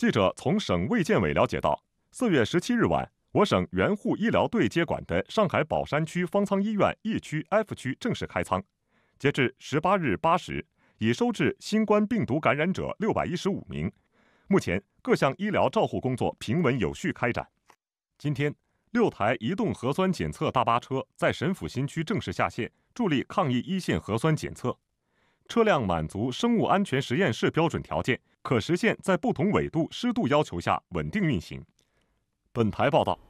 记者从省卫健委了解到，四月十七日晚，我省援沪医疗队接管的上海宝山区方舱医院 E 区 F 区正式开舱。截至十八日八时，已收治新冠病毒感染者六百一十五名，目前各项医疗照护工作平稳有序开展。今天，六台移动核酸检测大巴车在沈府新区正式下线，助力抗疫一线核酸检测。车辆满足生物安全实验室标准条件，可实现在不同纬度、湿度要求下稳定运行。本台报道。